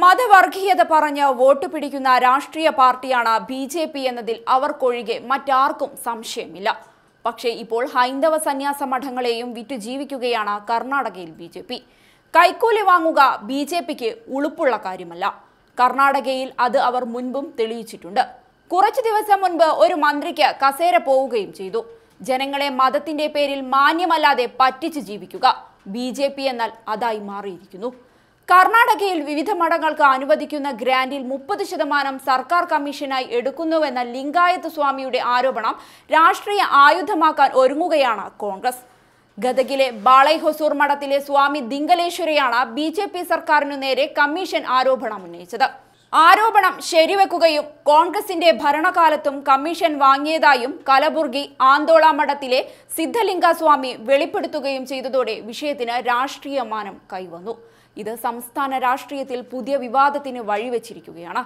മതവർഗീയത പറഞ്ഞ് വോട്ട് പിടിക്കുന്ന രാഷ്ട്രീയ പാർട്ടിയാണ് ബി ജെ പി എന്നതിൽ അവർക്കൊഴികെ മറ്റാർക്കും സംശയമില്ല പക്ഷേ ഇപ്പോൾ ഹൈന്ദവ സന്യാസ മഠങ്ങളെയും വിറ്റു ജീവിക്കുകയാണ് കർണാടകയിൽ ബി ജെ പി കൈക്കൂലി വാങ്ങുക ബി ജെ പിക്ക് ഉളുപ്പുള്ള കാര്യമല്ല കർണാടകയിൽ അത് അവർ മുൻപും തെളിയിച്ചിട്ടുണ്ട് കുറച്ചു ദിവസം മുൻപ് ഒരു മന്ത്രിക്ക് കസേര പോവുകയും ചെയ്തു ജനങ്ങളെ മതത്തിന്റെ പേരിൽ മാന്യമല്ലാതെ പറ്റിച്ചു ജീവിക്കുക ബി ജെ പി എന്നാൽ അതായി മാറിയിരിക്കുന്നു കർണാടകയിൽ വിവിധ മഠങ്ങൾക്ക് അനുവദിക്കുന്ന ഗ്രാൻഡിൽ മുപ്പത് ശതമാനം സർക്കാർ കമ്മീഷനായി എടുക്കുന്നുവെന്ന ലിംഗായത്ത് സ്വാമിയുടെ ആരോപണം രാഷ്ട്രീയ ആയുധമാക്കാൻ ഒരുങ്ങുകയാണ് കോൺഗ്രസ് ഗതകിലെ ബാളൈ ഹൊസൂർ മഠത്തിലെ സ്വാമി ദിങ്കലേശ്വരയാണ് ബി സർക്കാരിനു നേരെ കമ്മീഷൻ ആരോപണം ഉന്നയിച്ചത് ആരോപണം ശരിവെക്കുകയും കോൺഗ്രസിന്റെ ഭരണകാലത്തും കമ്മീഷൻ വാങ്ങിയതായും കലബുർഗി ആന്തോളമഠത്തിലെ സിദ്ധലിംഗസ്വാമി വെളിപ്പെടുത്തുകയും ചെയ്തതോടെ വിഷയത്തിന് രാഷ്ട്രീയ മാനം കൈവന്നു ഇത് സംസ്ഥാന രാഷ്ട്രീയത്തിൽ പുതിയ വിവാദത്തിന് വഴിവെച്ചിരിക്കുകയാണ്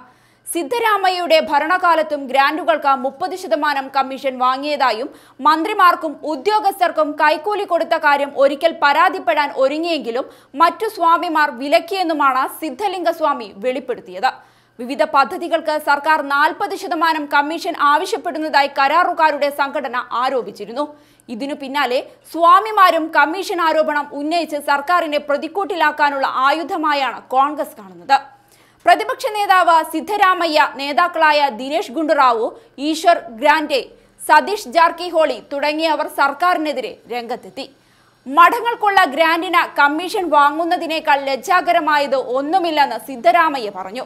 സിദ്ധരാമയ്യയുടെ ഭരണകാലത്തും ഗ്രാൻഡുകൾക്ക് മുപ്പത് ശതമാനം കമ്മീഷൻ വാങ്ങിയതായും മന്ത്രിമാർക്കും ഉദ്യോഗസ്ഥർക്കും കൈക്കൂലി കൊടുത്ത കാര്യം ഒരിക്കൽ പരാതിപ്പെടാൻ ഒരുങ്ങിയെങ്കിലും മറ്റു സ്വാമിമാർ വിലക്കിയെന്നുമാണ് സിദ്ധലിംഗസ്വാമി വെളിപ്പെടുത്തിയത് വിവിധ പദ്ധതികൾക്ക് സർക്കാർ നാൽപ്പത് ശതമാനം കമ്മീഷൻ ആവശ്യപ്പെടുന്നതായി കരാറുകാരുടെ സംഘടന ആരോപിച്ചിരുന്നു ഇതിനു പിന്നാലെ സ്വാമിമാരും കമ്മീഷൻ ആരോപണം ഉന്നയിച്ച് സർക്കാരിനെ പ്രതിക്കൂട്ടിലാക്കാനുള്ള ആയുധമായാണ് കോൺഗ്രസ് കാണുന്നത് പ്രതിപക്ഷ നേതാവ് സിദ്ധരാമയ്യ നേതാക്കളായ ദിനേശ് ഗുണ്ടുറാവു ഈശ്വർ ഗ്രാൻഡെ സതീഷ് ജാർക്കിഹോളി തുടങ്ങിയവർ സർക്കാരിനെതിരെ രംഗത്തെത്തി മഠങ്ങൾക്കുള്ള ഗ്രാൻഡിന് കമ്മീഷൻ വാങ്ങുന്നതിനേക്കാൾ ലജ്ജാകരമായത് ഒന്നുമില്ലെന്ന് സിദ്ധരാമയ്യ പറഞ്ഞു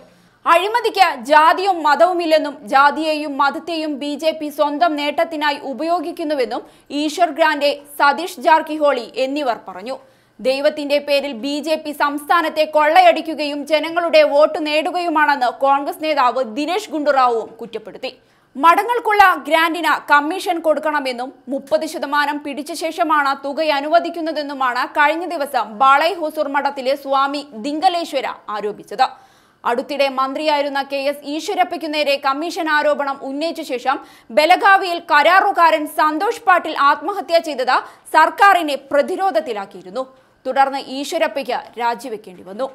അഴിമതിക്ക് ജാതിയും മതവുമില്ലെന്നും ജാതിയെയും മതത്തെയും ബി ജെ പി സ്വന്തം നേട്ടത്തിനായി ഉപയോഗിക്കുന്നുവെന്നും ഈശ്വർ ഗ്രാൻഡെ സതീഷ് ജാർക്കിഹോളി എന്നിവർ പറഞ്ഞു ദൈവത്തിന്റെ പേരിൽ ബി ജെ പി സംസ്ഥാനത്തെ കൊള്ളയടിക്കുകയും ജനങ്ങളുടെ വോട്ട് നേടുകയുമാണെന്ന് കോൺഗ്രസ് നേതാവ് ദിനേശ് ഗുണ്ടുറാവുവും കുറ്റപ്പെടുത്തി മടങ്ങൾക്കുള്ള ഗ്രാൻഡിന് കമ്മീഷൻ കൊടുക്കണമെന്നും മുപ്പത് ശതമാനം പിടിച്ച ശേഷമാണ് തുക അനുവദിക്കുന്നതെന്നുമാണ് കഴിഞ്ഞ ദിവസം ബാളൈ ഹൊസൂർ മഠത്തിലെ സ്വാമി ദിങ്കലേശ്വര ആരോപിച്ചത് അടുത്തിടെ മന്ത്രിയായിരുന്ന കെ എസ് ഈശ്വരപ്പയ്ക്കു നേരെ കമ്മീഷൻ ആരോപണം ഉന്നയിച്ച ശേഷം ബലഗാവിയിൽ കരാറുകാരൻ സന്തോഷ് പാട്ടിൽ ആത്മഹത്യ ചെയ്തത് സർക്കാരിനെ പ്രതിരോധത്തിലാക്കിയിരുന്നു തുടർന്ന് ഈശ്വരപ്പയ്ക്ക് രാജിവെക്കേണ്ടി വന്നു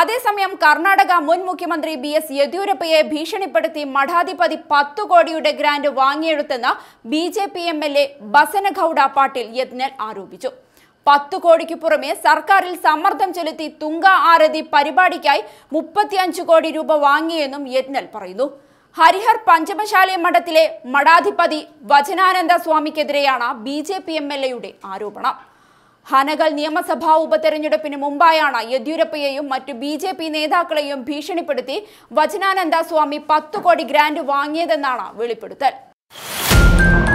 അതേസമയം കർണാടക മുൻ മുഖ്യമന്ത്രി ബി എസ് യെദ്യൂരപ്പയെ ഭീഷണിപ്പെടുത്തി മഠാധിപതി പത്തു കോടിയുടെ ഗ്രാന്റ് വാങ്ങിയെടുത്തെന്ന് B J P M L A Basanagouda Patil Yatnal ആരോപിച്ചു പത്തു കോടിക്ക് പുറമെ സർക്കാരിൽ സമ്മർദ്ദം ചെലുത്തി തുങ്ക ആരതി പരിപാടിക്കായി മുപ്പത്തിയഞ്ച് കോടി രൂപ വാങ്ങിയെന്നും യജ്ഞൽ പറയുന്നു ഹരിഹർ പഞ്ചമശാലയ മഠത്തിലെ മഠാധിപതി വചനാനന്ദ സ്വാമിക്കെതിരെയാണ് B J P M L എയുടെ ആരോപണം ഹനകൽ നിയമസഭാ ഉപതെരഞ്ഞെടുപ്പിന് മുമ്പായാണ് യെദ്യൂരപ്പയെയും മറ്റു ബി ജെ പി നേതാക്കളെയും ഭീഷണിപ്പെടുത്തി വചനാനന്ദ സ്വാമി പത്തു കോടി ഗ്രാന്റ് വാങ്ങിയതെന്നാണ് വെളിപ്പെടുത്തൽ